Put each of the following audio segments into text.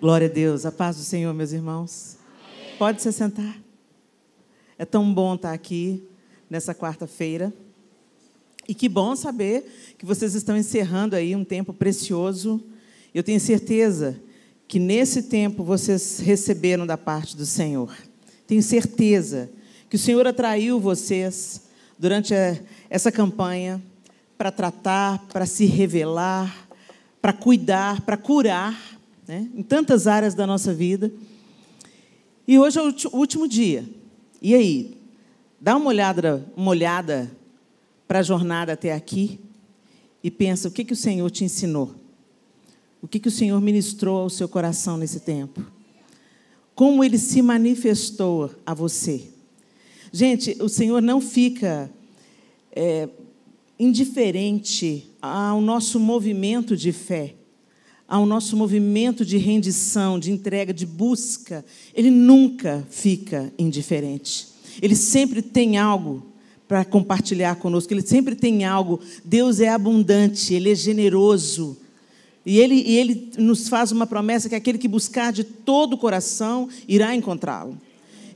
Glória a Deus. A paz do Senhor, meus irmãos. Amém. Pode se sentar. É tão bom estar aqui nessa quarta-feira. E que bom saber que vocês estão encerrando aí um tempo precioso. Eu tenho certeza que nesse tempo vocês receberam da parte do Senhor. Tenho certeza que o Senhor atraiu vocês durante essa campanha para tratar, para se revelar, para cuidar, para curar né? em tantas áreas da nossa vida. E hoje é o último dia. E aí, dá uma olhada, uma olhada para a jornada até aqui e pensa o que, que o Senhor te ensinou. O que, que o Senhor ministrou ao seu coração nesse tempo? Como ele se manifestou a você? Gente, o Senhor não fica é, indiferente ao nosso movimento de fé ao nosso movimento de rendição, de entrega, de busca, ele nunca fica indiferente. Ele sempre tem algo para compartilhar conosco, ele sempre tem algo. Deus é abundante, ele é generoso. E ele, e ele nos faz uma promessa que aquele que buscar de todo o coração irá encontrá-lo.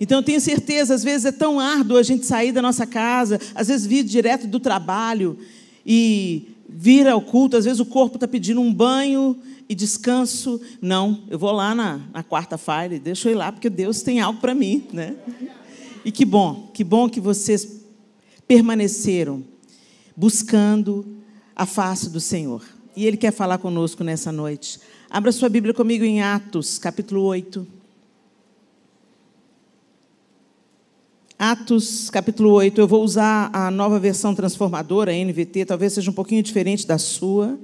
Então, eu tenho certeza, às vezes é tão árduo a gente sair da nossa casa, às vezes vir direto do trabalho e vir ao culto, às vezes o corpo está pedindo um banho e descanso. Não, eu vou lá na, na quarta-feira, deixa eu ir lá, porque Deus tem algo para mim. Né? E que bom, que bom que vocês permaneceram buscando a face do Senhor. E Ele quer falar conosco nessa noite. Abra sua Bíblia comigo em Atos, capítulo 8. Atos capítulo 8, eu vou usar a nova versão transformadora, a NVT, talvez seja um pouquinho diferente da sua.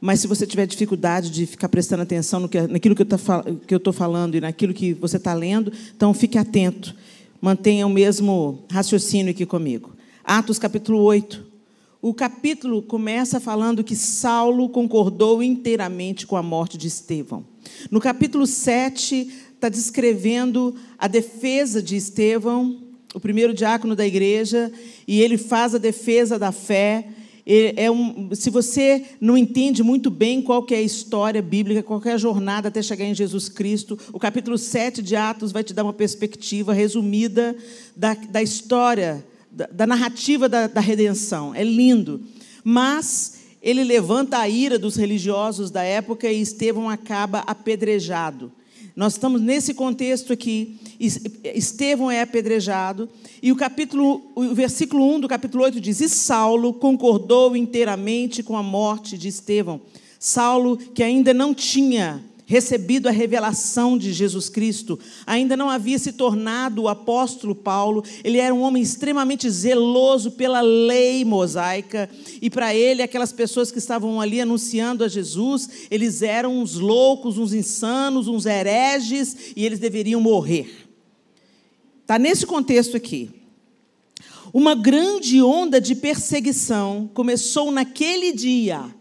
Mas se você tiver dificuldade de ficar prestando atenção no que, naquilo que eu tá estou falando e naquilo que você está lendo, então fique atento. Mantenha o mesmo raciocínio aqui comigo. Atos capítulo 8. O capítulo começa falando que Saulo concordou inteiramente com a morte de Estevão. No capítulo 7, está descrevendo a defesa de Estevão, o primeiro diácono da igreja, e ele faz a defesa da fé. É um, se você não entende muito bem qual que é a história bíblica, qual é a jornada até chegar em Jesus Cristo, o capítulo 7 de Atos vai te dar uma perspectiva resumida da, da história, da, da narrativa da, da redenção. É lindo. Mas ele levanta a ira dos religiosos da época e Estevão acaba apedrejado. Nós estamos nesse contexto aqui. Estevão é apedrejado. E o, capítulo, o versículo 1 do capítulo 8 diz: E Saulo concordou inteiramente com a morte de Estevão. Saulo, que ainda não tinha recebido a revelação de Jesus Cristo, ainda não havia se tornado o apóstolo Paulo, ele era um homem extremamente zeloso pela lei mosaica, e para ele, aquelas pessoas que estavam ali anunciando a Jesus, eles eram uns loucos, uns insanos, uns hereges, e eles deveriam morrer. Está nesse contexto aqui. Uma grande onda de perseguição começou naquele dia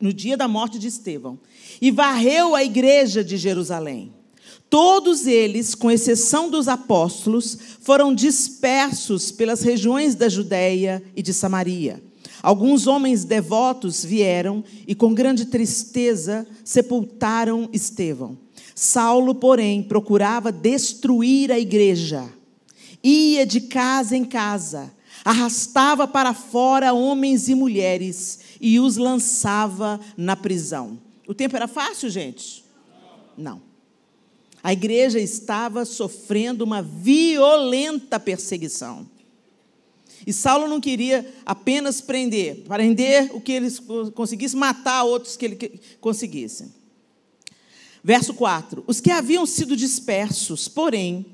no dia da morte de Estevão, e varreu a igreja de Jerusalém. Todos eles, com exceção dos apóstolos, foram dispersos pelas regiões da Judéia e de Samaria. Alguns homens devotos vieram e, com grande tristeza, sepultaram Estevão. Saulo, porém, procurava destruir a igreja. Ia de casa em casa, arrastava para fora homens e mulheres e os lançava na prisão. O tempo era fácil, gente? Não. A igreja estava sofrendo uma violenta perseguição. E Saulo não queria apenas prender, prender o que eles conseguissem, matar outros que ele conseguisse. Verso 4: Os que haviam sido dispersos, porém,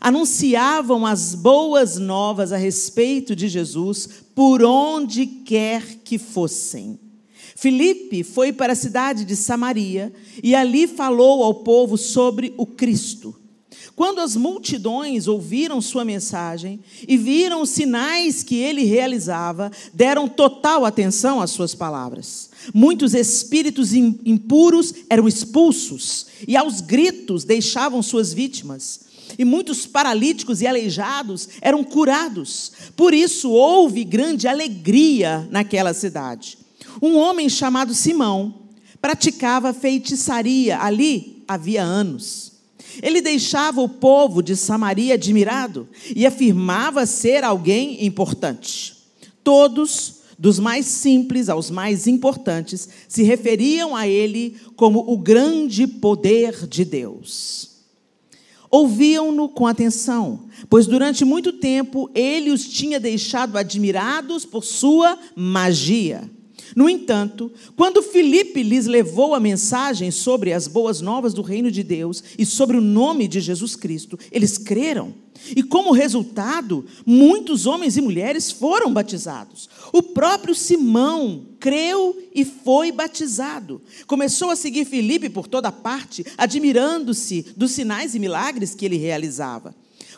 anunciavam as boas novas a respeito de Jesus por onde quer que fossem. Filipe foi para a cidade de Samaria e ali falou ao povo sobre o Cristo. Quando as multidões ouviram sua mensagem e viram os sinais que ele realizava, deram total atenção às suas palavras. Muitos espíritos impuros eram expulsos e aos gritos deixavam suas vítimas e muitos paralíticos e aleijados eram curados. Por isso houve grande alegria naquela cidade. Um homem chamado Simão praticava feitiçaria ali havia anos. Ele deixava o povo de Samaria admirado e afirmava ser alguém importante. Todos dos mais simples aos mais importantes, se referiam a ele como o grande poder de Deus. Ouviam-no com atenção, pois durante muito tempo ele os tinha deixado admirados por sua magia. No entanto, quando Filipe lhes levou a mensagem sobre as boas novas do reino de Deus e sobre o nome de Jesus Cristo, eles creram. E como resultado, muitos homens e mulheres foram batizados. O próprio Simão creu e foi batizado. Começou a seguir Filipe por toda parte, admirando-se dos sinais e milagres que ele realizava.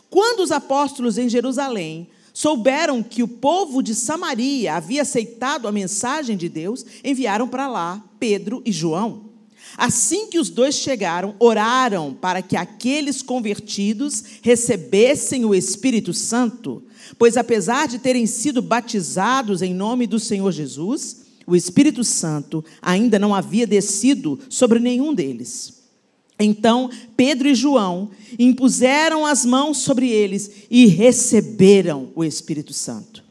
Quando os apóstolos em Jerusalém souberam que o povo de Samaria havia aceitado a mensagem de Deus, enviaram para lá Pedro e João. Assim que os dois chegaram, oraram para que aqueles convertidos recebessem o Espírito Santo, pois apesar de terem sido batizados em nome do Senhor Jesus, o Espírito Santo ainda não havia descido sobre nenhum deles. Então Pedro e João impuseram as mãos sobre eles e receberam o Espírito Santo.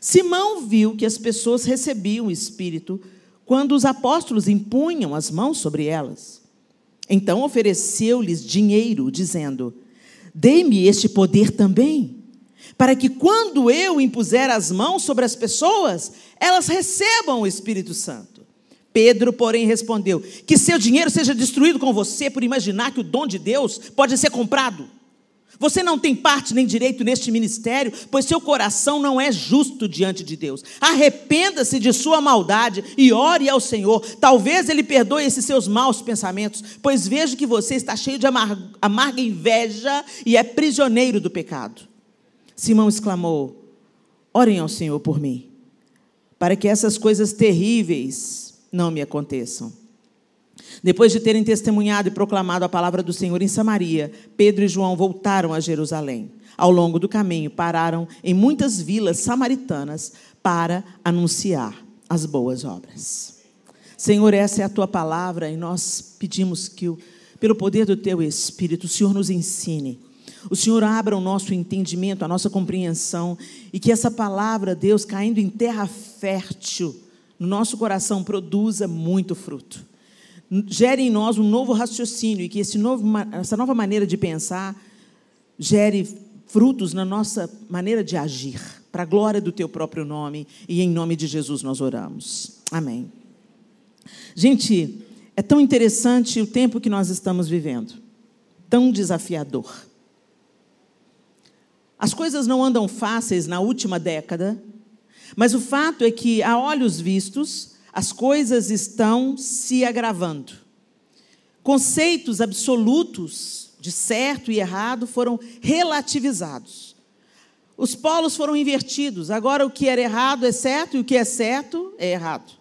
Simão viu que as pessoas recebiam o Espírito Santo quando os apóstolos impunham as mãos sobre elas. Então ofereceu-lhes dinheiro, dizendo: dê me este poder também, para que quando eu impuser as mãos sobre as pessoas, elas recebam o Espírito Santo. Pedro, porém, respondeu: Que seu dinheiro seja destruído com você por imaginar que o dom de Deus pode ser comprado. Você não tem parte nem direito neste ministério, pois seu coração não é justo diante de Deus. Arrependa-se de sua maldade e ore ao Senhor. Talvez Ele perdoe esses seus maus pensamentos, pois vejo que você está cheio de amarga inveja e é prisioneiro do pecado. Simão exclamou: Orem ao Senhor por mim, para que essas coisas terríveis não me aconteçam. Depois de terem testemunhado e proclamado a palavra do Senhor em Samaria, Pedro e João voltaram a Jerusalém. Ao longo do caminho, pararam em muitas vilas samaritanas para anunciar as boas obras. Senhor, essa é a tua palavra e nós pedimos que, pelo poder do teu Espírito, o Senhor nos ensine. O Senhor abra o nosso entendimento, a nossa compreensão e que essa palavra, Deus, caindo em terra fértil, no nosso coração produza muito fruto gere em nós um novo raciocínio e que esse novo, essa nova maneira de pensar gere frutos na nossa maneira de agir, para a glória do teu próprio nome, e em nome de Jesus nós oramos. Amém. Gente, é tão interessante o tempo que nós estamos vivendo, tão desafiador. As coisas não andam fáceis na última década, mas o fato é que, a olhos vistos, as coisas estão se agravando. Conceitos absolutos de certo e errado foram relativizados. Os polos foram invertidos. Agora o que era errado é certo e o que é certo é errado.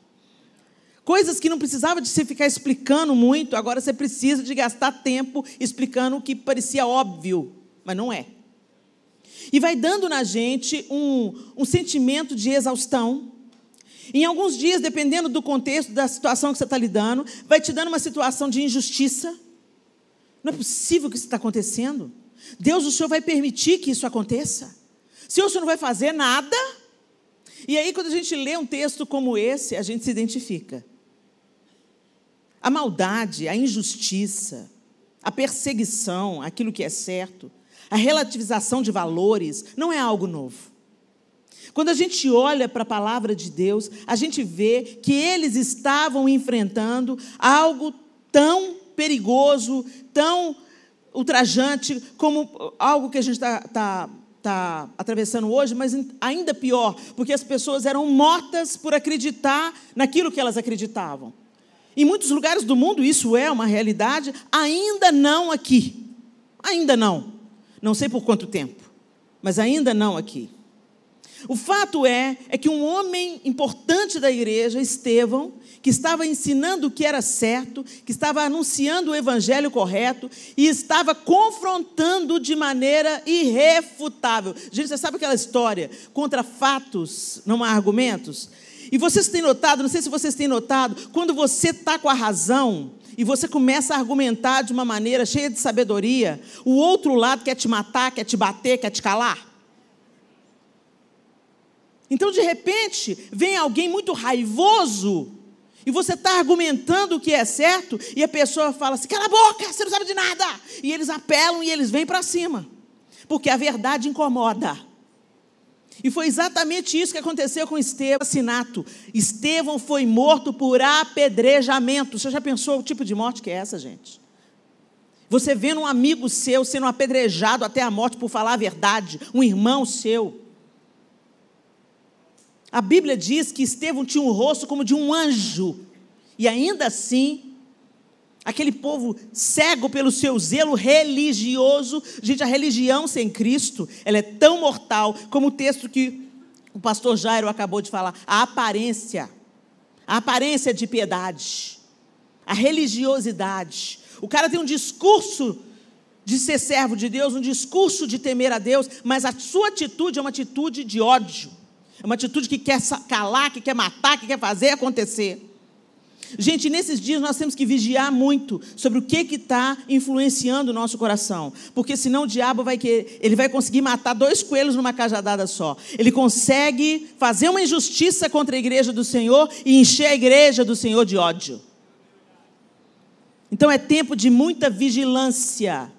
Coisas que não precisava de se ficar explicando muito, agora você precisa de gastar tempo explicando o que parecia óbvio, mas não é. E vai dando na gente um, um sentimento de exaustão, em alguns dias, dependendo do contexto, da situação que você está lidando, vai te dando uma situação de injustiça. Não é possível que isso está acontecendo. Deus, o Senhor vai permitir que isso aconteça? Se o Senhor não vai fazer nada? E aí, quando a gente lê um texto como esse, a gente se identifica. A maldade, a injustiça, a perseguição, aquilo que é certo, a relativização de valores, não é algo novo. Quando a gente olha para a palavra de Deus, a gente vê que eles estavam enfrentando algo tão perigoso, tão ultrajante, como algo que a gente está tá, tá atravessando hoje, mas ainda pior, porque as pessoas eram mortas por acreditar naquilo que elas acreditavam. Em muitos lugares do mundo isso é uma realidade, ainda não aqui. Ainda não. Não sei por quanto tempo, mas ainda não aqui. O fato é, é que um homem importante da igreja, Estevão, que estava ensinando o que era certo, que estava anunciando o evangelho correto e estava confrontando de maneira irrefutável. Gente, você sabe aquela história? Contra fatos, não há argumentos? E vocês têm notado, não sei se vocês têm notado, quando você está com a razão e você começa a argumentar de uma maneira cheia de sabedoria, o outro lado quer te matar, quer te bater, quer te calar. Então, de repente, vem alguém muito raivoso e você está argumentando o que é certo e a pessoa fala assim: cala a boca, você não sabe de nada. E eles apelam e eles vêm para cima, porque a verdade incomoda. E foi exatamente isso que aconteceu com Estevão, assassinato. Estevão foi morto por apedrejamento. Você já pensou o tipo de morte que é essa, gente? Você vendo um amigo seu sendo apedrejado até a morte por falar a verdade, um irmão seu. A Bíblia diz que Estevão tinha um rosto como de um anjo, e ainda assim, aquele povo cego pelo seu zelo religioso, gente, a religião sem Cristo, ela é tão mortal como o texto que o pastor Jairo acabou de falar, a aparência, a aparência de piedade, a religiosidade. O cara tem um discurso de ser servo de Deus, um discurso de temer a Deus, mas a sua atitude é uma atitude de ódio é uma atitude que quer calar, que quer matar, que quer fazer acontecer. Gente, nesses dias nós temos que vigiar muito sobre o que está influenciando o nosso coração, porque senão o diabo vai querer, ele vai conseguir matar dois coelhos numa cajadada só. Ele consegue fazer uma injustiça contra a igreja do Senhor e encher a igreja do Senhor de ódio. Então é tempo de muita vigilância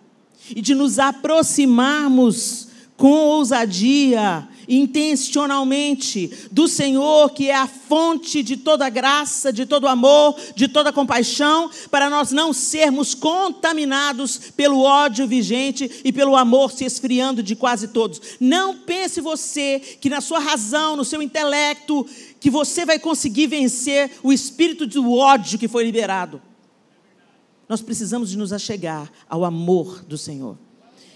e de nos aproximarmos com ousadia intencionalmente do Senhor, que é a fonte de toda graça, de todo amor, de toda compaixão, para nós não sermos contaminados pelo ódio vigente e pelo amor se esfriando de quase todos. Não pense você que na sua razão, no seu intelecto, que você vai conseguir vencer o espírito do ódio que foi liberado. Nós precisamos de nos achegar ao amor do Senhor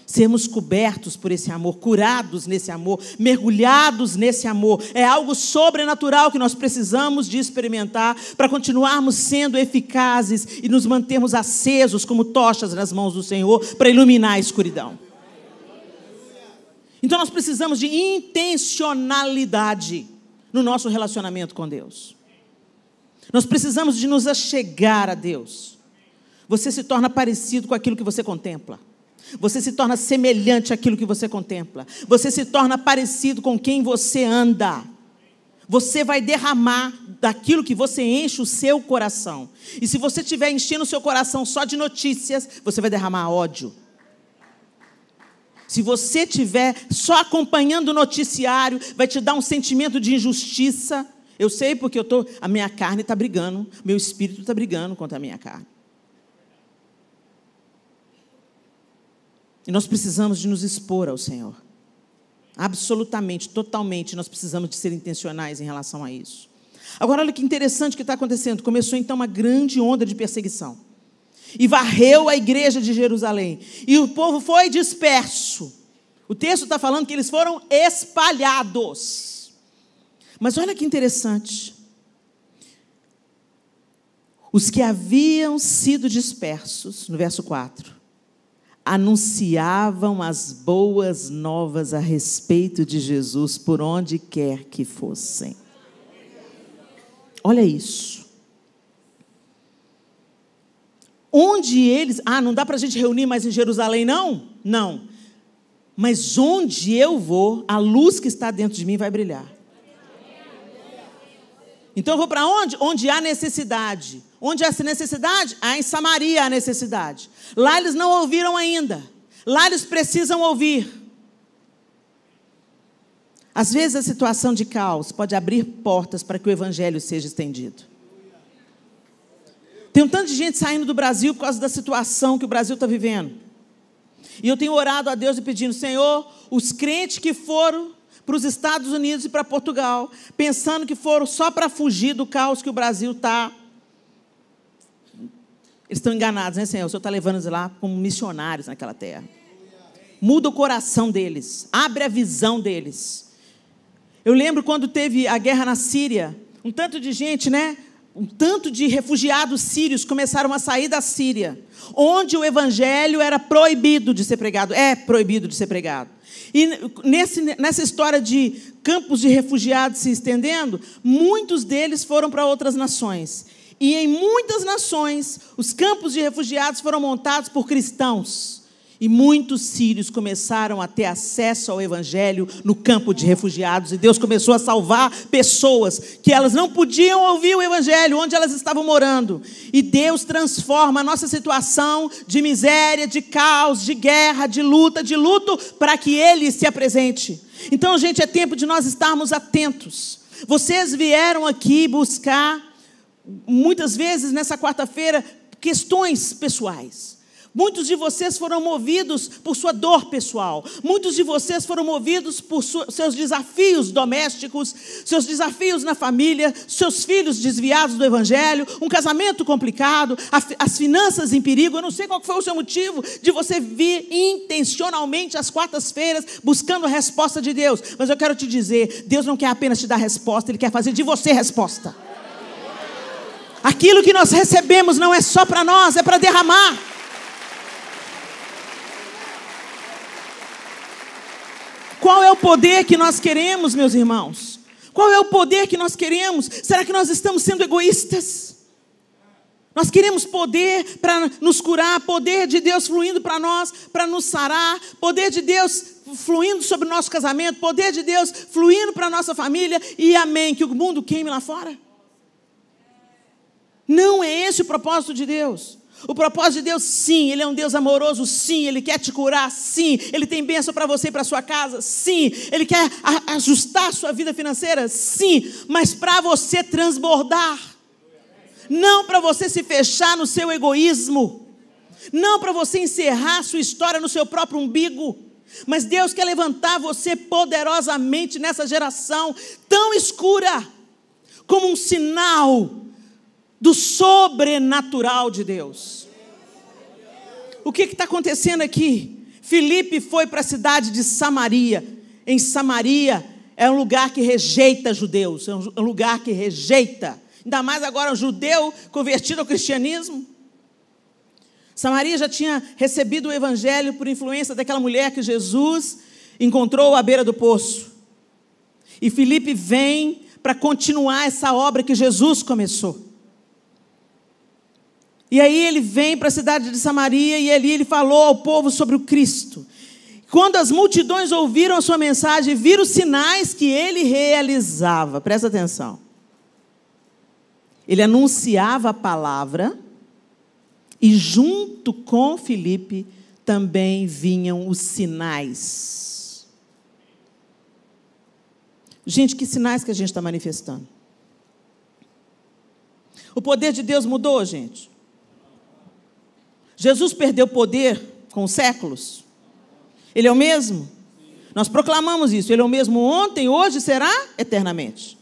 sermos cobertos por esse amor, curados nesse amor, mergulhados nesse amor. É algo sobrenatural que nós precisamos de experimentar para continuarmos sendo eficazes e nos mantermos acesos como tochas nas mãos do Senhor para iluminar a escuridão. Então nós precisamos de intencionalidade no nosso relacionamento com Deus. Nós precisamos de nos achegar a Deus. Você se torna parecido com aquilo que você contempla. Você se torna semelhante àquilo que você contempla. Você se torna parecido com quem você anda. Você vai derramar daquilo que você enche o seu coração. E se você estiver enchendo o seu coração só de notícias, você vai derramar ódio. Se você estiver só acompanhando o noticiário, vai te dar um sentimento de injustiça. Eu sei porque eu tô, a minha carne está brigando, meu espírito está brigando contra a minha carne. E nós precisamos de nos expor ao Senhor. Absolutamente, totalmente, nós precisamos de ser intencionais em relação a isso. Agora, olha que interessante que está acontecendo. Começou então uma grande onda de perseguição. E varreu a igreja de Jerusalém. E o povo foi disperso. O texto está falando que eles foram espalhados. Mas olha que interessante. Os que haviam sido dispersos, no verso 4, anunciavam as boas novas a respeito de Jesus por onde quer que fossem. Olha isso. Onde eles. Ah, não dá para a gente reunir mais em Jerusalém, não? Não. Mas onde eu vou, a luz que está dentro de mim vai brilhar. Então eu vou para onde? Onde há necessidade Onde é essa necessidade? Ah, em Samaria há necessidade. Lá eles não ouviram ainda. Lá eles precisam ouvir. Às vezes a situação de caos pode abrir portas para que o evangelho seja estendido. Tem um tanto de gente saindo do Brasil por causa da situação que o Brasil está vivendo. E eu tenho orado a Deus e pedindo, Senhor, os crentes que foram para os Estados Unidos e para Portugal, pensando que foram só para fugir do caos que o Brasil está eles estão enganados, né, Senhor? O Senhor está levando eles lá como missionários naquela terra. Muda o coração deles, abre a visão deles. Eu lembro quando teve a guerra na Síria, um tanto de gente, né? Um tanto de refugiados sírios começaram a sair da Síria, onde o evangelho era proibido de ser pregado, é proibido de ser pregado. E nesse, nessa história de campos de refugiados se estendendo, muitos deles foram para outras nações. E em muitas nações, os campos de refugiados foram montados por cristãos. E muitos sírios começaram a ter acesso ao evangelho no campo de refugiados. E Deus começou a salvar pessoas que elas não podiam ouvir o evangelho onde elas estavam morando. E Deus transforma a nossa situação de miséria, de caos, de guerra, de luta, de luto, para que Ele se apresente. Então, gente, é tempo de nós estarmos atentos. Vocês vieram aqui buscar muitas vezes nessa quarta-feira, questões pessoais. Muitos de vocês foram movidos por sua dor pessoal. Muitos de vocês foram movidos por seus desafios domésticos, seus desafios na família, seus filhos desviados do evangelho, um casamento complicado, as finanças em perigo. Eu não sei qual foi o seu motivo de você vir intencionalmente às quartas-feiras buscando a resposta de Deus. Mas eu quero te dizer: Deus não quer apenas te dar resposta, Ele quer fazer de você resposta. Aquilo que nós recebemos não é só para nós, é para derramar. Qual é o poder que nós queremos, meus irmãos? Qual é o poder que nós queremos? Será que nós estamos sendo egoístas? Nós queremos poder para nos curar, poder de Deus fluindo para nós, para nos sarar, poder de Deus fluindo sobre o nosso casamento, poder de Deus fluindo para a nossa família, e amém, que o mundo queime lá fora. Não é esse o propósito de Deus. O propósito de Deus, sim, Ele é um Deus amoroso, sim, Ele quer te curar, sim, Ele tem bênção para você e para sua casa, sim, Ele quer ajustar a sua vida financeira, sim, mas para você transbordar, não para você se fechar no seu egoísmo, não para você encerrar sua história no seu próprio umbigo, mas Deus quer levantar você poderosamente nessa geração tão escura, como um sinal do sobrenatural de Deus. O que está acontecendo aqui? Filipe foi para a cidade de Samaria. Em Samaria é um lugar que rejeita judeus, é um lugar que rejeita. Ainda mais agora um judeu convertido ao cristianismo. Samaria já tinha recebido o evangelho por influência daquela mulher que Jesus encontrou à beira do poço. E Filipe vem para continuar essa obra que Jesus começou. E aí ele vem para a cidade de Samaria e ali ele falou ao povo sobre o Cristo. Quando as multidões ouviram a sua mensagem, e viram os sinais que ele realizava. Presta atenção. Ele anunciava a palavra e junto com Filipe também vinham os sinais. Gente, que sinais que a gente está manifestando? O poder de Deus mudou, gente? Jesus perdeu poder com os séculos? Ele é o mesmo? Nós proclamamos isso. Ele é o mesmo ontem, hoje, será eternamente.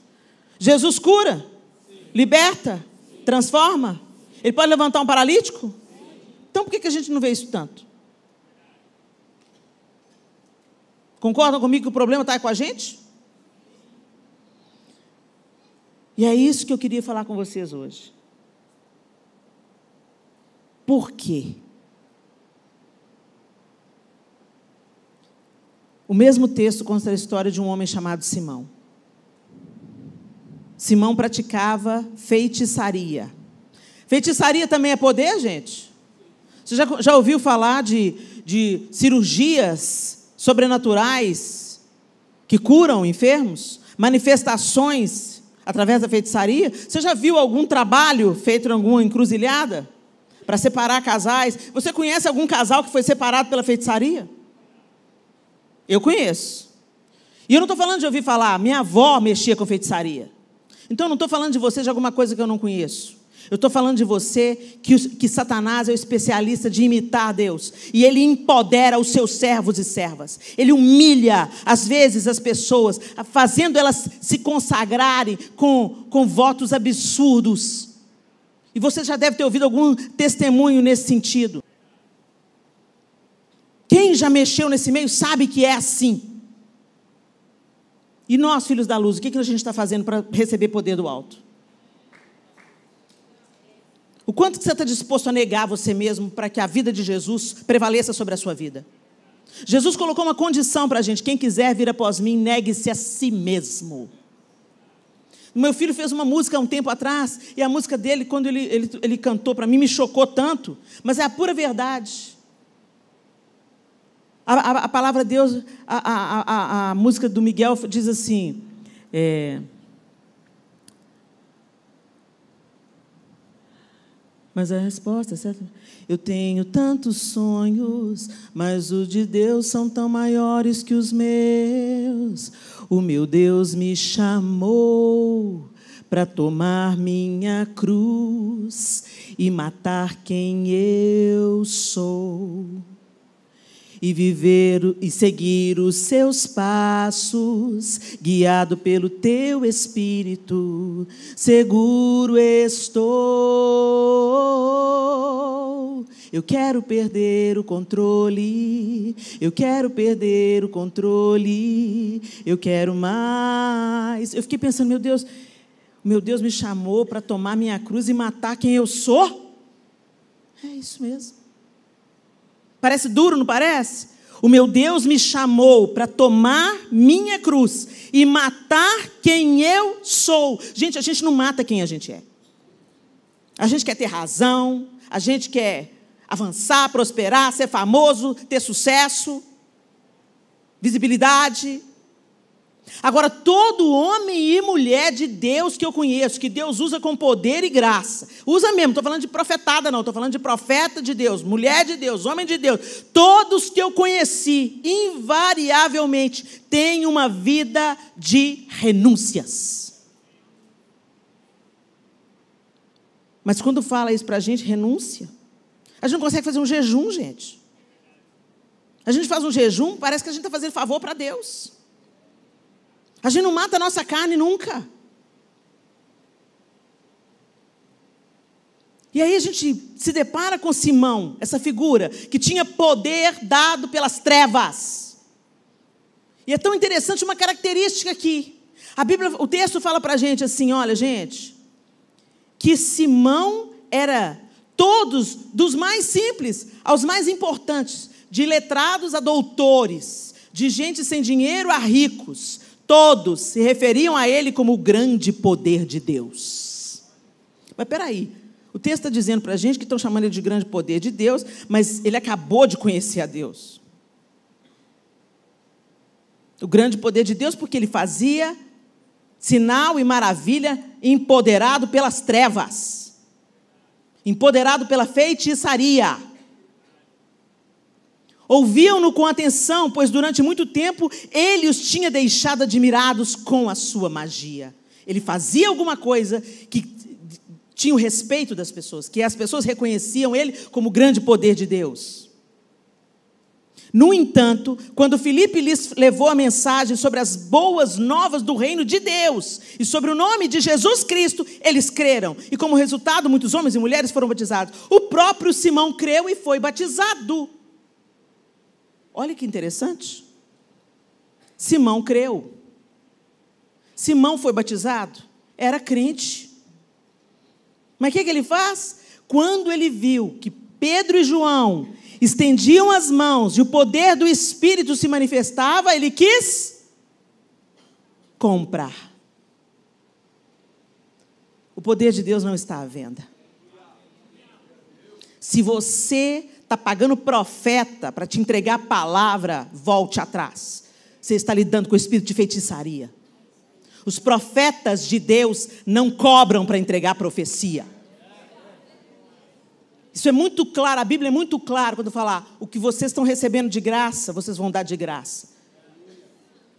Jesus cura, liberta, transforma. Ele pode levantar um paralítico? Então por que a gente não vê isso tanto? Concordam comigo que o problema está com a gente? E é isso que eu queria falar com vocês hoje. Por quê? O mesmo texto conta a história de um homem chamado Simão. Simão praticava feitiçaria. Feitiçaria também é poder, gente? Você já, já ouviu falar de, de cirurgias sobrenaturais que curam enfermos? Manifestações através da feitiçaria? Você já viu algum trabalho feito em alguma encruzilhada? para separar casais. Você conhece algum casal que foi separado pela feitiçaria? Eu conheço. E eu não estou falando de ouvir falar, minha avó mexia com feitiçaria. Então eu não estou falando de você de alguma coisa que eu não conheço. Eu estou falando de você que, que Satanás é o especialista de imitar Deus. E ele empodera os seus servos e servas. Ele humilha, às vezes, as pessoas, fazendo elas se consagrarem com, com votos absurdos e você já deve ter ouvido algum testemunho nesse sentido. Quem já mexeu nesse meio sabe que é assim. E nós, filhos da luz, o que, que a gente está fazendo para receber poder do alto? O quanto que você está disposto a negar você mesmo para que a vida de Jesus prevaleça sobre a sua vida? Jesus colocou uma condição para a gente: quem quiser vir após mim, negue-se a si mesmo. Meu filho fez uma música há um tempo atrás, e a música dele, quando ele, ele, ele cantou para mim, me chocou tanto, mas é a pura verdade. A, a, a palavra de Deus, a, a, música do Miguel diz assim. É, Mas a resposta, é certo? Eu tenho tantos sonhos, mas os de Deus são tão maiores que os meus. O meu Deus me chamou para tomar minha cruz e matar quem eu sou. E viver e seguir os seus passos, guiado pelo teu espírito, seguro estou eu quero perder o controle, eu quero perder o controle, eu quero mais. Eu fiquei pensando, meu Deus, meu Deus me chamou para tomar minha cruz e matar quem eu sou? É isso mesmo. Parece duro, não parece? O meu Deus me chamou para tomar minha cruz e matar quem eu sou. Gente, a gente não mata quem a gente é. A gente quer ter razão, a gente quer Avançar, prosperar, ser famoso, ter sucesso, visibilidade. Agora, todo homem e mulher de Deus que eu conheço, que Deus usa com poder e graça, usa mesmo, estou falando de profetada, não, estou falando de profeta de Deus, mulher de Deus, homem de Deus, todos que eu conheci, invariavelmente, têm uma vida de renúncias. Mas quando fala isso para a gente, renúncia, a gente não consegue fazer um jejum, gente. A gente faz um jejum, parece que a gente está fazendo favor para Deus. A gente não mata a nossa carne nunca. E aí a gente se depara com Simão, essa figura que tinha poder dado pelas trevas. E é tão interessante uma característica aqui. A Bíblia, o texto fala para a gente assim, olha, gente, que Simão era Todos, dos mais simples aos mais importantes, de letrados a doutores, de gente sem dinheiro a ricos, todos se referiam a ele como o grande poder de Deus. Mas peraí, o texto está dizendo para a gente que estão chamando ele de grande poder de Deus, mas ele acabou de conhecer a Deus. O grande poder de Deus, porque ele fazia sinal e maravilha, empoderado pelas trevas empoderado pela feitiçaria. Ouviam-no com atenção, pois durante muito tempo ele os tinha deixado admirados com a sua magia. Ele fazia alguma coisa que tinha o respeito das pessoas, que as pessoas reconheciam ele como grande poder de Deus. No entanto, quando Filipe lhes levou a mensagem sobre as boas novas do reino de Deus e sobre o nome de Jesus Cristo, eles creram. E como resultado, muitos homens e mulheres foram batizados. O próprio Simão creu e foi batizado. Olha que interessante. Simão creu. Simão foi batizado, era crente. Mas o que, que ele faz? Quando ele viu que Pedro e João estendiam as mãos e o poder do Espírito se manifestava, ele quis comprar. O poder de Deus não está à venda. Se você está pagando profeta para te entregar a palavra, volte atrás. Você está lidando com o espírito de feitiçaria. Os profetas de Deus não cobram para entregar profecia. Isso é muito claro, a Bíblia é muito clara quando fala: o que vocês estão recebendo de graça, vocês vão dar de graça.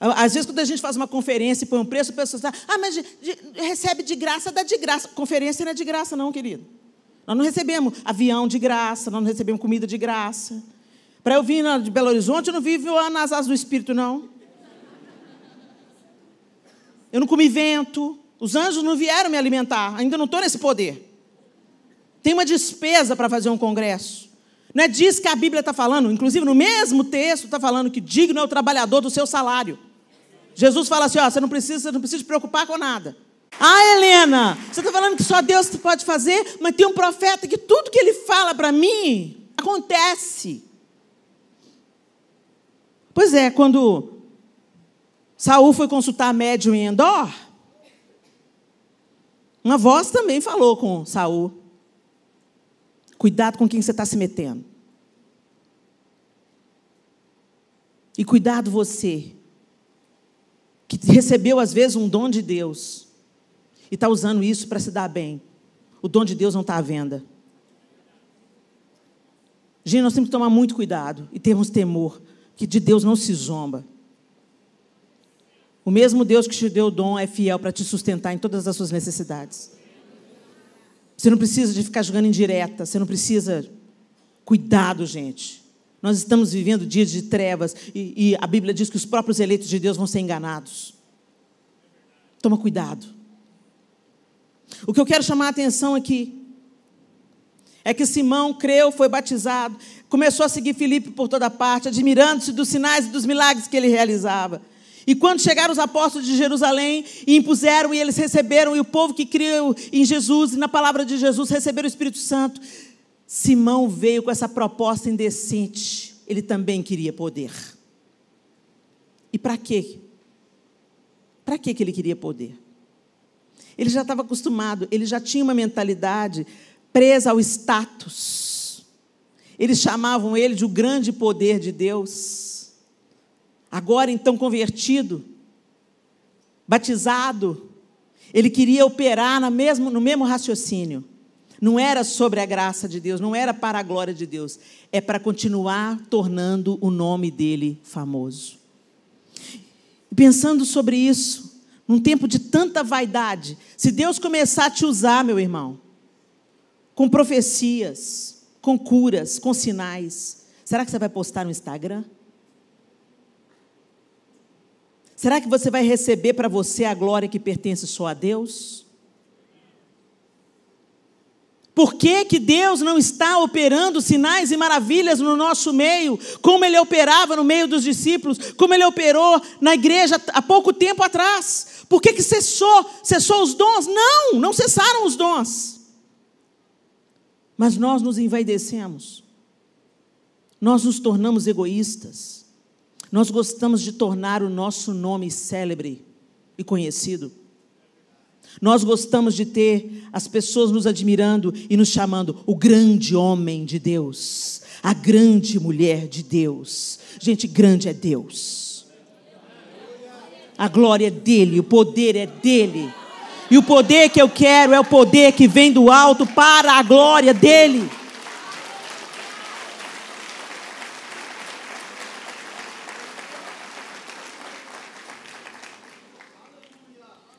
Às vezes, quando a gente faz uma conferência e põe um preço, a pessoa fala: ah, mas de, de, recebe de graça, dá de graça. Conferência não é de graça, não, querido. Nós não recebemos avião de graça, nós não recebemos comida de graça. Para eu vir de Belo Horizonte, eu não vivo nas asas do Espírito, não. Eu não comi vento. Os anjos não vieram me alimentar. Ainda não estou nesse poder tem uma despesa para fazer um congresso. Não é disso que a Bíblia está falando. Inclusive, no mesmo texto, está falando que digno é o trabalhador do seu salário. Jesus fala assim: ó, você não precisa, você não precisa se preocupar com nada. Ah, Helena, você está falando que só Deus pode fazer, mas tem um profeta que tudo que ele fala para mim acontece. Pois é, quando Saul foi consultar a médium em Endor, uma voz também falou com Saul. Cuidado com quem você está se metendo. E cuidado você, que recebeu às vezes um dom de Deus e está usando isso para se dar bem. O dom de Deus não está à venda. Gente, nós temos que tomar muito cuidado e termos temor, que de Deus não se zomba. O mesmo Deus que te deu o dom é fiel para te sustentar em todas as suas necessidades. Você não precisa de ficar jogando indireta, você não precisa. Cuidado, gente. Nós estamos vivendo dias de trevas e, e a Bíblia diz que os próprios eleitos de Deus vão ser enganados. Toma cuidado. O que eu quero chamar a atenção aqui é que Simão creu, foi batizado, começou a seguir Filipe por toda parte, admirando-se dos sinais e dos milagres que ele realizava. E quando chegaram os apóstolos de Jerusalém e impuseram, e eles receberam, e o povo que criou em Jesus e na palavra de Jesus receberam o Espírito Santo, Simão veio com essa proposta indecente. Ele também queria poder. E para quê? Para que ele queria poder? Ele já estava acostumado, ele já tinha uma mentalidade presa ao status. Eles chamavam ele de o grande poder de Deus agora então convertido, batizado, ele queria operar na mesmo, no mesmo raciocínio. Não era sobre a graça de Deus, não era para a glória de Deus, é para continuar tornando o nome dele famoso. Pensando sobre isso, num tempo de tanta vaidade, se Deus começar a te usar, meu irmão, com profecias, com curas, com sinais, será que você vai postar no Instagram? Será que você vai receber para você a glória que pertence só a Deus? Por que, que Deus não está operando sinais e maravilhas no nosso meio, como ele operava no meio dos discípulos, como ele operou na igreja há pouco tempo atrás? Por que, que cessou? Cessou os dons? Não, não cessaram os dons. Mas nós nos envaidecemos, nós nos tornamos egoístas nós gostamos de tornar o nosso nome célebre e conhecido. Nós gostamos de ter as pessoas nos admirando e nos chamando o grande homem de Deus, a grande mulher de Deus. Gente, grande é Deus. A glória é dele, o poder é dele. E o poder que eu quero é o poder que vem do alto para a glória dele.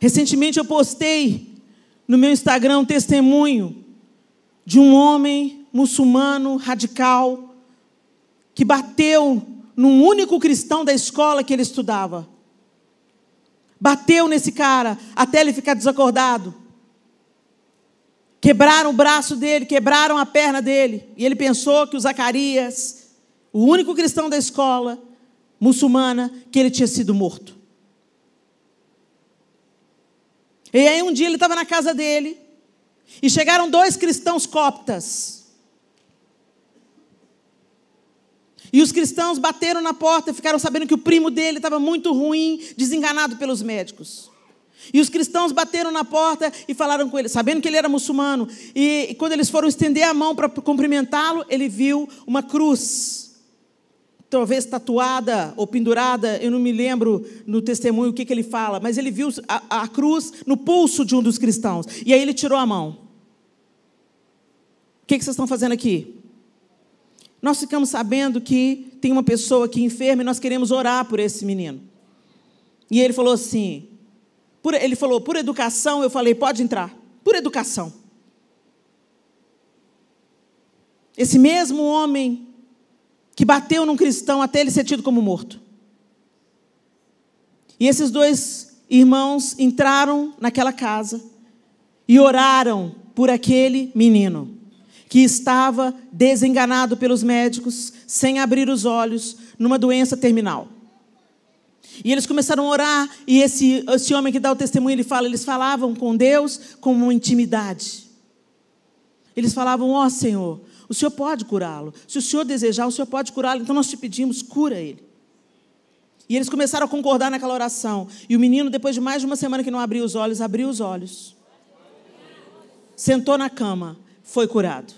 Recentemente eu postei no meu Instagram um testemunho de um homem muçulmano radical que bateu num único cristão da escola que ele estudava. Bateu nesse cara até ele ficar desacordado. Quebraram o braço dele, quebraram a perna dele. E ele pensou que o Zacarias, o único cristão da escola muçulmana, que ele tinha sido morto. E aí um dia ele estava na casa dele e chegaram dois cristãos coptas. E os cristãos bateram na porta e ficaram sabendo que o primo dele estava muito ruim, desenganado pelos médicos. E os cristãos bateram na porta e falaram com ele, sabendo que ele era muçulmano. E, e quando eles foram estender a mão para cumprimentá-lo, ele viu uma cruz talvez tatuada ou pendurada, eu não me lembro no testemunho o que, que ele fala, mas ele viu a, a cruz no pulso de um dos cristãos. E aí ele tirou a mão. O que, que vocês estão fazendo aqui? Nós ficamos sabendo que tem uma pessoa aqui enferma e nós queremos orar por esse menino. E ele falou assim: por, ele falou, por educação, eu falei, pode entrar, por educação. Esse mesmo homem que bateu num cristão até ele ser tido como morto. E esses dois irmãos entraram naquela casa e oraram por aquele menino que estava desenganado pelos médicos, sem abrir os olhos, numa doença terminal. E eles começaram a orar, e esse, esse homem que dá o testemunho, ele fala, eles falavam com Deus com uma intimidade. Eles falavam, ó oh, Senhor, o Senhor pode curá-lo. Se o Senhor desejar, o Senhor pode curá-lo. Então nós te pedimos, cura ele. E eles começaram a concordar naquela oração. E o menino, depois de mais de uma semana que não abriu os olhos, abriu os olhos. Sentou na cama, foi curado.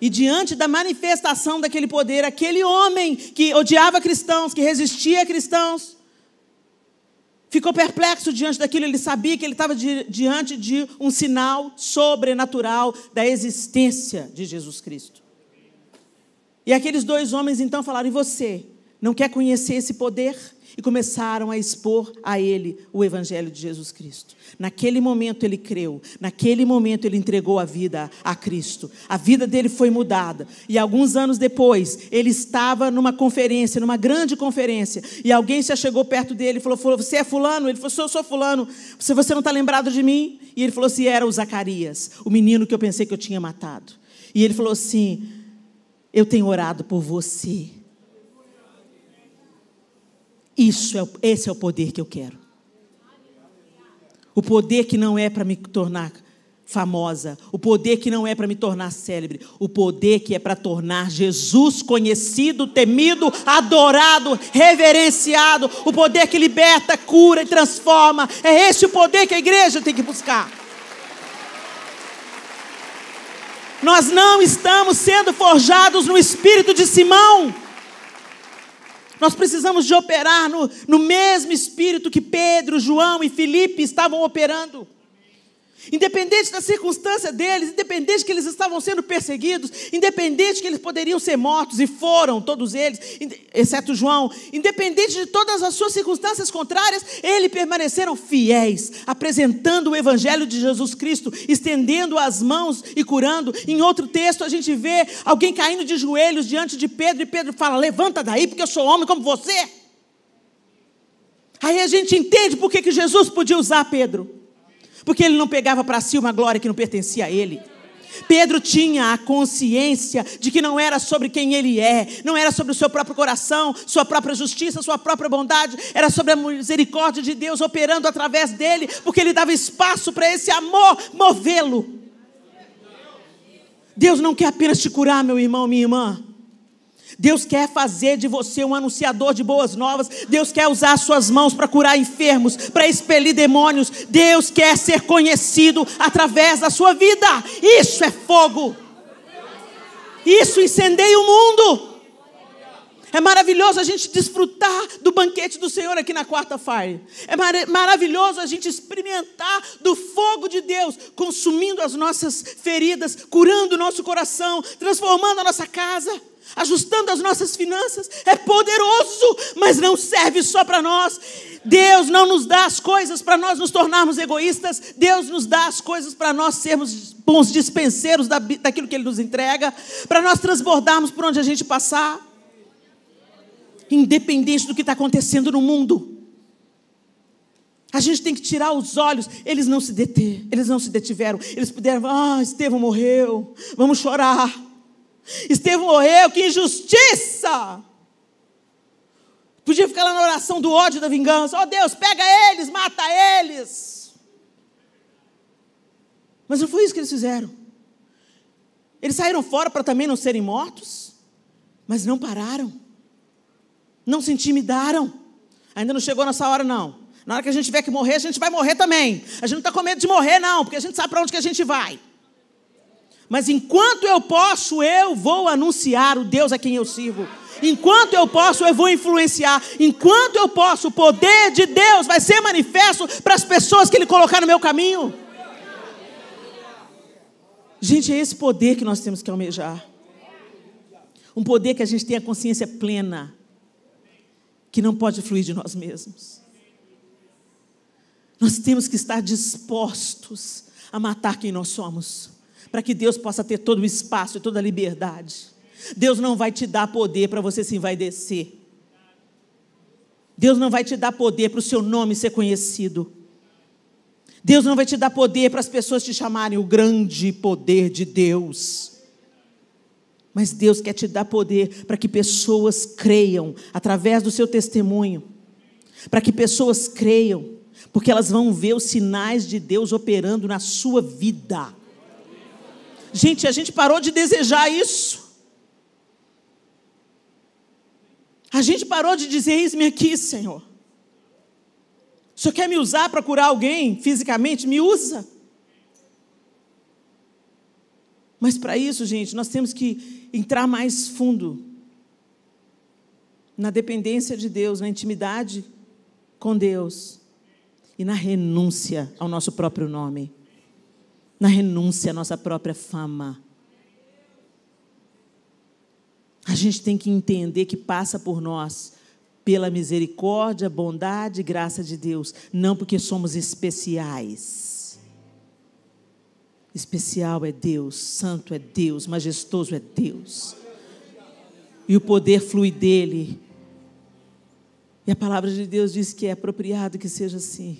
E diante da manifestação daquele poder, aquele homem que odiava cristãos, que resistia a cristãos, ficou perplexo diante daquilo, ele sabia que ele estava di diante de um sinal sobrenatural da existência de Jesus Cristo. E aqueles dois homens então falaram: E você não quer conhecer esse poder? e começaram a expor a ele o Evangelho de Jesus Cristo. Naquele momento ele creu, naquele momento ele entregou a vida a Cristo. A vida dele foi mudada. E alguns anos depois, ele estava numa conferência, numa grande conferência, e alguém se chegou perto dele e falou, Você é Fulano? Ele falou: Sou, sou Fulano. Você você não está lembrado de mim? E ele falou assim: Era o Zacarias, o menino que eu pensei que eu tinha matado. E ele falou assim: Eu tenho orado por você isso é, esse é o poder que eu quero. O poder que não é para me tornar famosa, o poder que não é para me tornar célebre, o poder que é para tornar Jesus conhecido, temido, adorado, reverenciado, o poder que liberta, cura e transforma. É esse o poder que a igreja tem que buscar. Nós não estamos sendo forjados no espírito de Simão. Nós precisamos de operar no, no mesmo espírito que Pedro, João e Felipe estavam operando. Independente da circunstância deles, independente que eles estavam sendo perseguidos, independente que eles poderiam ser mortos e foram todos eles, exceto João, independente de todas as suas circunstâncias contrárias, eles permaneceram fiéis, apresentando o evangelho de Jesus Cristo, estendendo as mãos e curando. Em outro texto a gente vê alguém caindo de joelhos diante de Pedro e Pedro fala: "Levanta daí, porque eu sou homem como você". Aí a gente entende por que Jesus podia usar Pedro porque ele não pegava para si uma glória que não pertencia a ele. Pedro tinha a consciência de que não era sobre quem ele é, não era sobre o seu próprio coração, sua própria justiça, sua própria bondade, era sobre a misericórdia de Deus operando através dele, porque ele dava espaço para esse amor movê-lo. Deus não quer apenas te curar, meu irmão, minha irmã. Deus quer fazer de você um anunciador de boas novas. Deus quer usar suas mãos para curar enfermos, para expelir demônios. Deus quer ser conhecido através da sua vida. Isso é fogo. Isso incendeia o mundo. É maravilhoso a gente desfrutar do banquete do Senhor aqui na quarta fire. É mar maravilhoso a gente experimentar do fogo de Deus, consumindo as nossas feridas, curando o nosso coração, transformando a nossa casa ajustando as nossas finanças. É poderoso, mas não serve só para nós. Deus não nos dá as coisas para nós nos tornarmos egoístas, Deus nos dá as coisas para nós sermos bons dispenseiros da, daquilo que Ele nos entrega, para nós transbordarmos por onde a gente passar, independente do que está acontecendo no mundo. A gente tem que tirar os olhos. Eles não se deter, eles não se detiveram. Eles puderam, ah, Estevão morreu, vamos chorar. Estevão morreu, que injustiça! Podia ficar lá na oração do ódio da vingança. Oh Deus, pega eles, mata eles. Mas não foi isso que eles fizeram. Eles saíram fora para também não serem mortos, mas não pararam. Não se intimidaram. Ainda não chegou nessa hora, não. Na hora que a gente tiver que morrer, a gente vai morrer também. A gente não está com medo de morrer, não, porque a gente sabe para onde que a gente vai. Mas enquanto eu posso, eu vou anunciar o Deus a quem eu sirvo. Enquanto eu posso, eu vou influenciar. Enquanto eu posso, o poder de Deus vai ser manifesto para as pessoas que Ele colocar no meu caminho. Gente, é esse poder que nós temos que almejar. Um poder que a gente tenha consciência plena, que não pode fluir de nós mesmos. Nós temos que estar dispostos a matar quem nós somos para que Deus possa ter todo o espaço e toda a liberdade. Deus não vai te dar poder para você se envaidecer. Deus não vai te dar poder para o seu nome ser conhecido. Deus não vai te dar poder para as pessoas te chamarem o grande poder de Deus. Mas Deus quer te dar poder para que pessoas creiam através do seu testemunho, para que pessoas creiam, porque elas vão ver os sinais de Deus operando na sua vida. Gente, a gente parou de desejar isso. A gente parou de dizer: Eis-me aqui, Senhor. O Senhor quer me usar para curar alguém fisicamente? Me usa. Mas para isso, gente, nós temos que entrar mais fundo na dependência de Deus, na intimidade com Deus e na renúncia ao nosso próprio nome na renúncia à nossa própria fama. A gente tem que entender que passa por nós pela misericórdia, bondade e graça de Deus, não porque somos especiais. Especial é Deus, santo é Deus, majestoso é Deus. E o poder flui dele. E a palavra de Deus diz que é apropriado que seja assim.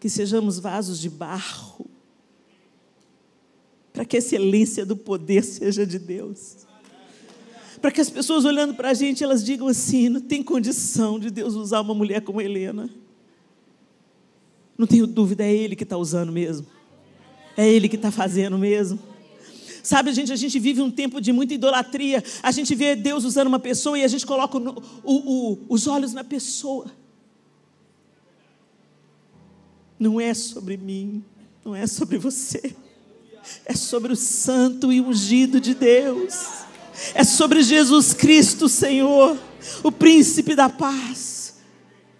que sejamos vasos de barro, para que a excelência do poder seja de Deus. Para que as pessoas olhando para a gente, elas digam assim: não tem condição de Deus usar uma mulher como Helena. Não tenho dúvida, é Ele que está usando mesmo. É Ele que está fazendo mesmo. Sabe, gente, a gente vive um tempo de muita idolatria. A gente vê Deus usando uma pessoa e a gente coloca o, o, o, os olhos na pessoa. Não é sobre mim, não é sobre você. É sobre o santo e ungido de Deus. É sobre Jesus Cristo, Senhor, o príncipe da paz.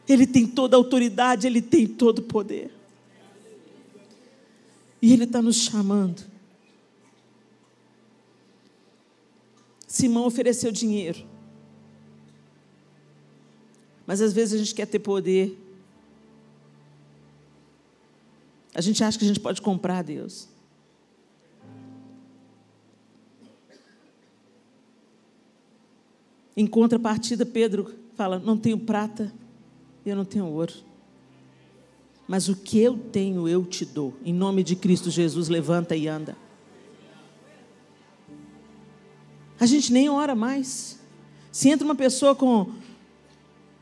Ele tem toda a autoridade, ele tem todo o poder. E ele está nos chamando. Simão ofereceu dinheiro. Mas às vezes a gente quer ter poder A gente acha que a gente pode comprar Deus. Em contrapartida, Pedro fala: Não tenho prata, eu não tenho ouro. Mas o que eu tenho, eu te dou. Em nome de Cristo Jesus, levanta e anda. A gente nem ora mais. Se entra uma pessoa com,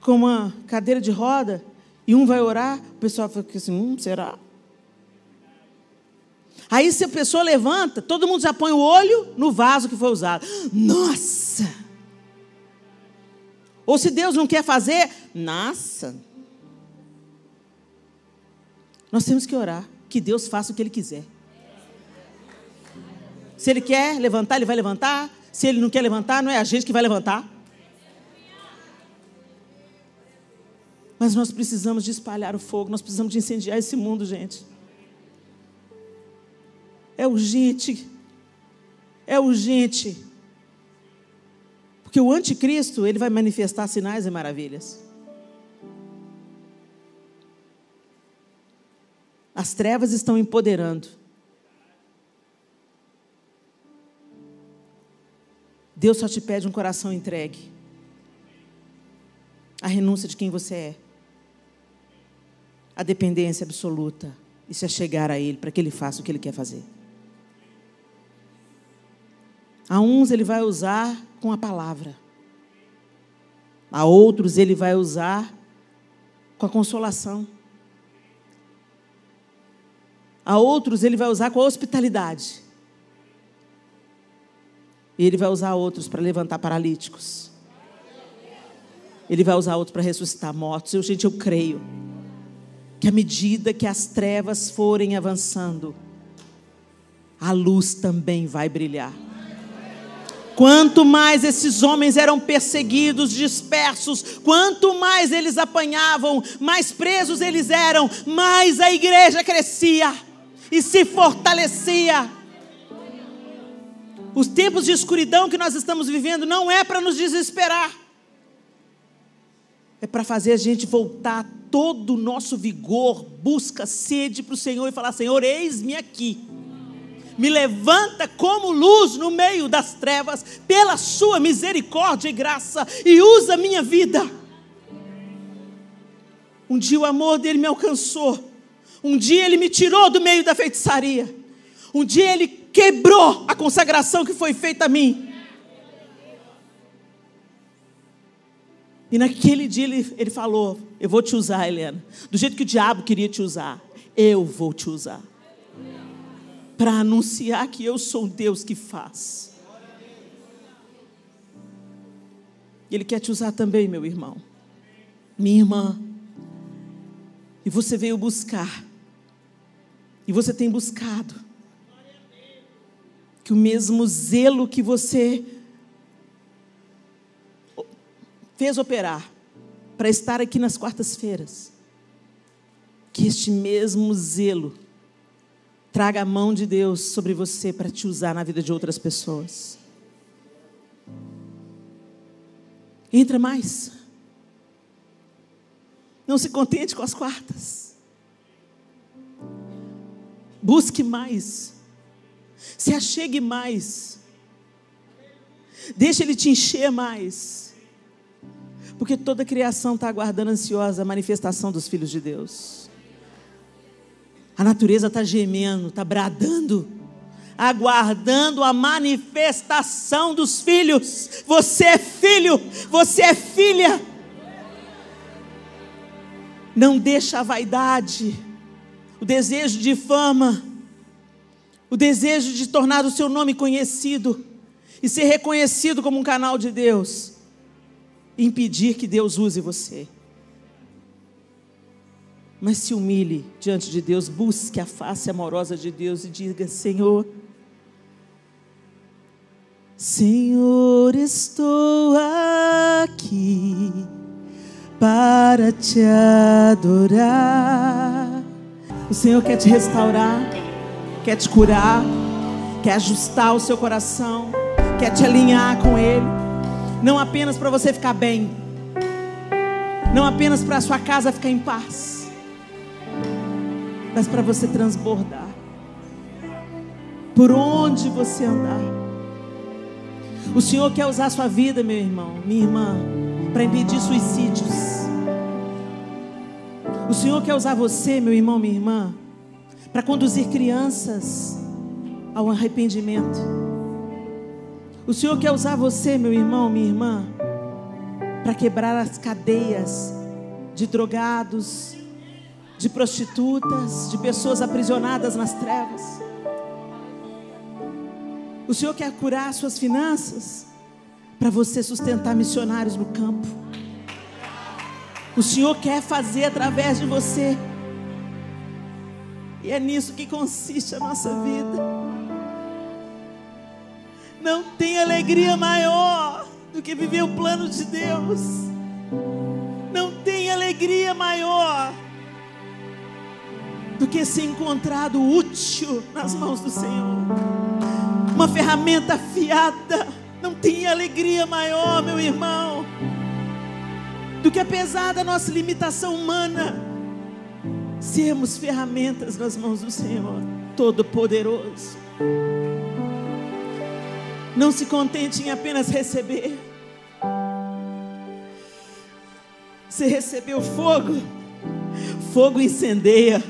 com uma cadeira de roda e um vai orar, o pessoal fica assim: Hum, será? Aí se a pessoa levanta, todo mundo já põe o olho no vaso que foi usado. Nossa! Ou se Deus não quer fazer, nossa. Nós temos que orar que Deus faça o que Ele quiser. Se Ele quer levantar, Ele vai levantar. Se Ele não quer levantar, não é a gente que vai levantar. Mas nós precisamos de espalhar o fogo, nós precisamos de incendiar esse mundo, gente. É urgente. É urgente. Porque o anticristo, ele vai manifestar sinais e maravilhas. As trevas estão empoderando. Deus só te pede um coração entregue. A renúncia de quem você é. A dependência absoluta. Isso é chegar a Ele para que Ele faça o que Ele quer fazer. A uns ele vai usar com a palavra. A outros ele vai usar com a consolação. A outros ele vai usar com a hospitalidade. E ele vai usar outros para levantar paralíticos. Ele vai usar outros para ressuscitar mortos. Eu, gente, eu creio que à medida que as trevas forem avançando, a luz também vai brilhar. Quanto mais esses homens eram perseguidos, dispersos, quanto mais eles apanhavam, mais presos eles eram, mais a igreja crescia e se fortalecia. Os tempos de escuridão que nós estamos vivendo não é para nos desesperar, é para fazer a gente voltar todo o nosso vigor, busca, sede para o Senhor e falar: Senhor, eis-me aqui me levanta como luz no meio das trevas, pela sua misericórdia e graça, e usa minha vida. Um dia o amor dele me alcançou, um dia ele me tirou do meio da feitiçaria, um dia ele quebrou a consagração que foi feita a mim. E naquele dia ele, ele falou: Eu vou te usar, Helena. Do jeito que o diabo queria te usar, eu vou te usar para anunciar que eu sou Deus que faz. Ele quer te usar também, meu irmão, minha irmã. E você veio buscar, e você tem buscado, que o mesmo zelo que você fez operar para estar aqui nas quartas-feiras, que este mesmo zelo Traga a mão de Deus sobre você para te usar na vida de outras pessoas. Entra mais. Não se contente com as quartas. Busque mais. Se achegue mais. Deixa ele te encher mais. Porque toda a criação está aguardando ansiosa a manifestação dos filhos de Deus. A natureza está gemendo, está bradando, aguardando a manifestação dos filhos. Você é filho, você é filha. Não deixa a vaidade, o desejo de fama, o desejo de tornar o seu nome conhecido e ser reconhecido como um canal de Deus, impedir que Deus use você. Mas se humilhe diante de Deus, busque a face amorosa de Deus e diga: Senhor, Senhor, estou aqui para te adorar. O Senhor quer te restaurar, quer te curar, quer ajustar o seu coração, quer te alinhar com Ele. Não apenas para você ficar bem, não apenas para a sua casa ficar em paz mas para você transbordar. Por onde você andar. O Senhor quer usar sua vida, meu irmão, minha irmã, para impedir suicídios. O Senhor quer usar você, meu irmão, minha irmã, para conduzir crianças ao arrependimento. O Senhor quer usar você, meu irmão, minha irmã, para quebrar as cadeias de drogados, de prostitutas, de pessoas aprisionadas nas trevas. O Senhor quer curar suas finanças para você sustentar missionários no campo. O Senhor quer fazer através de você. E é nisso que consiste a nossa vida. Não tem alegria maior do que viver o plano de Deus. Não tem alegria maior do que ser encontrado útil nas mãos do Senhor. Uma ferramenta afiada, não tem alegria maior, meu irmão, do que apesar da nossa limitação humana, sermos ferramentas nas mãos do Senhor Todo-Poderoso. Não se contente em apenas receber. Você recebeu fogo, fogo incendeia.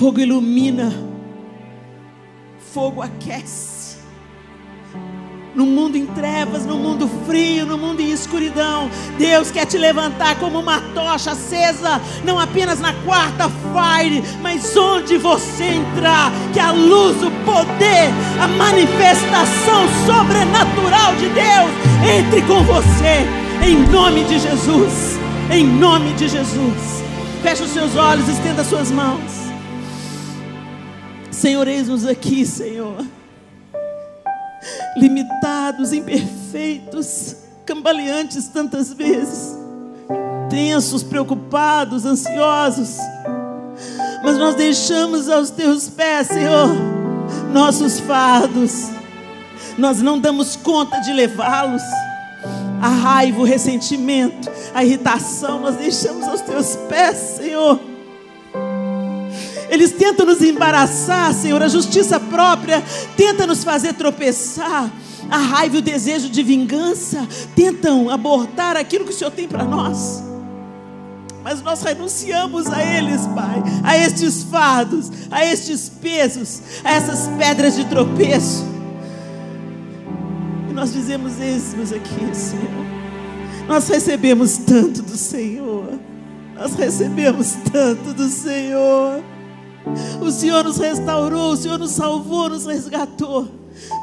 Fogo ilumina, fogo aquece. No mundo em trevas, no mundo frio, no mundo em escuridão, Deus quer te levantar como uma tocha acesa, não apenas na quarta fire, mas onde você entrar, que a luz, o poder, a manifestação sobrenatural de Deus entre com você, em nome de Jesus, em nome de Jesus. Feche os seus olhos, estenda suas mãos. Senhor, eis-nos aqui, Senhor, limitados, imperfeitos, cambaleantes tantas vezes, tensos, preocupados, ansiosos, mas nós deixamos aos teus pés, Senhor, nossos fardos, nós não damos conta de levá-los. A raiva, o ressentimento, a irritação, nós deixamos aos teus pés, Senhor eles tentam nos embaraçar, Senhor. A justiça própria tenta nos fazer tropeçar. A raiva e o desejo de vingança tentam abortar aquilo que o Senhor tem para nós. Mas nós renunciamos a eles, Pai, a estes fardos, a estes pesos, a essas pedras de tropeço. E nós dizemos: esses aqui, Senhor. Nós recebemos tanto do Senhor. Nós recebemos tanto do Senhor. O Senhor nos restaurou, o Senhor nos salvou, nos resgatou,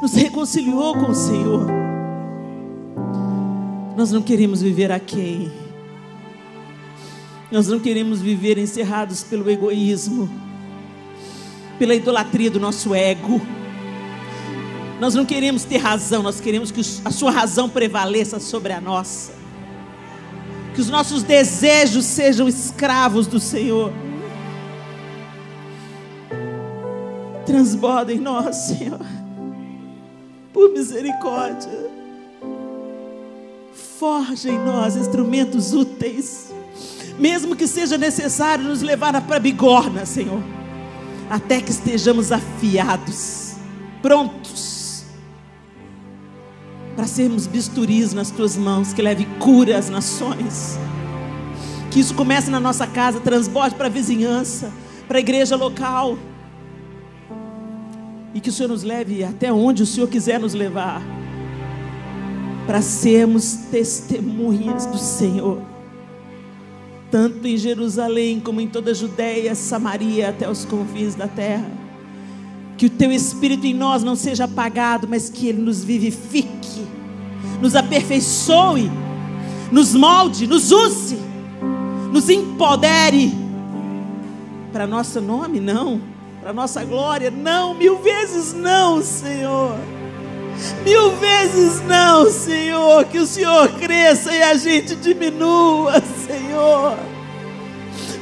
nos reconciliou com o Senhor. Nós não queremos viver a quem? Nós não queremos viver encerrados pelo egoísmo, pela idolatria do nosso ego. Nós não queremos ter razão, nós queremos que a sua razão prevaleça sobre a nossa. Que os nossos desejos sejam escravos do Senhor transborda em nós, Senhor. Por misericórdia. Forja em nós instrumentos úteis, mesmo que seja necessário nos levar para a bigorna, Senhor, até que estejamos afiados, prontos, para sermos bisturis nas tuas mãos, que leve cura às nações. Que isso comece na nossa casa, transborde para a vizinhança, para a igreja local e que o Senhor nos leve até onde o Senhor quiser nos levar, para sermos testemunhas do Senhor, tanto em Jerusalém como em toda a Judéia, Samaria, até os confins da terra. Que o teu espírito em nós não seja apagado, mas que ele nos vivifique, nos aperfeiçoe, nos molde, nos use, nos empodere. Para nosso nome, não para a nossa glória. Não, mil vezes não, Senhor. Mil vezes não, Senhor. Que o Senhor cresça e a gente diminua, Senhor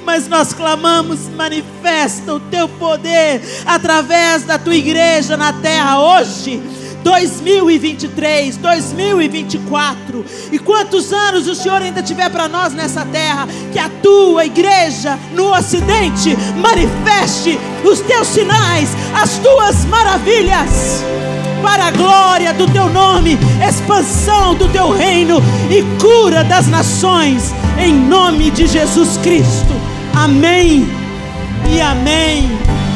mas nós clamamos: manifesta o teu poder através da tua igreja na terra hoje 2023, 2024. E quantos anos o Senhor ainda tiver para nós nessa terra, que a tua igreja no ocidente manifeste os teus sinais, as tuas maravilhas. Para a glória do teu nome, expansão do teu reino e cura das nações, em nome de Jesus Cristo. Amém e amém.